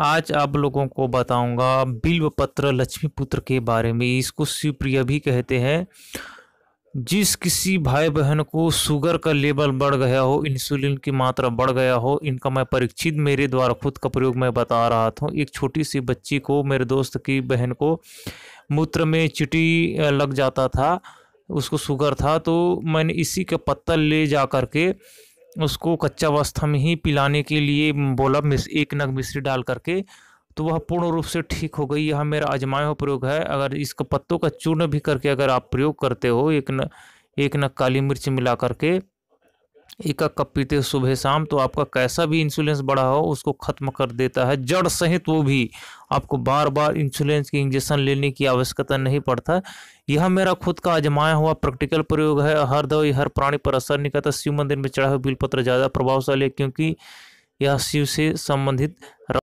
आज आप लोगों को बताऊंगा बिल्व पत्र लक्ष्मी पुत्र के बारे में इसको शिवप्रिय भी कहते हैं जिस किसी भाई बहन को शुगर का लेवल बढ़ गया हो इंसुलिन की मात्रा बढ़ गया हो इनका मैं परीक्षित मेरे द्वारा खुद का प्रयोग मैं बता रहा था एक छोटी सी बच्ची को मेरे दोस्त की बहन को मूत्र में चिटी लग जाता था उसको शुगर था तो मैंने इसी का पत्ता ले जा कर के उसको कच्चा अवस्था में ही पिलाने के लिए बोला मिस एक नग मिश्री डाल करके तो वह पूर्ण रूप से ठीक हो गई यह मेरा आजमाया हुआ प्रयोग है अगर इसको पत्तों का चूर्ण भी करके अगर आप प्रयोग करते हो एक न एक नग काली मिर्च मिला करके एक कप पीते सुबह शाम तो आपका कैसा भी इंसुलेंस बढ़ा हो उसको ख़त्म कर देता है जड़ सहित वो भी आपको बार बार इंसुलेंस की इंजेक्शन लेने की आवश्यकता नहीं पड़ता यह मेरा खुद का आजमाया हुआ प्रैक्टिकल प्रयोग है हर दवाई हर प्राणी पर असर नहीं करता शिव मंदिर में चढ़ा हुआ बिलपत्र ज़्यादा प्रभावशाली है क्योंकि यह शिव से संबंधित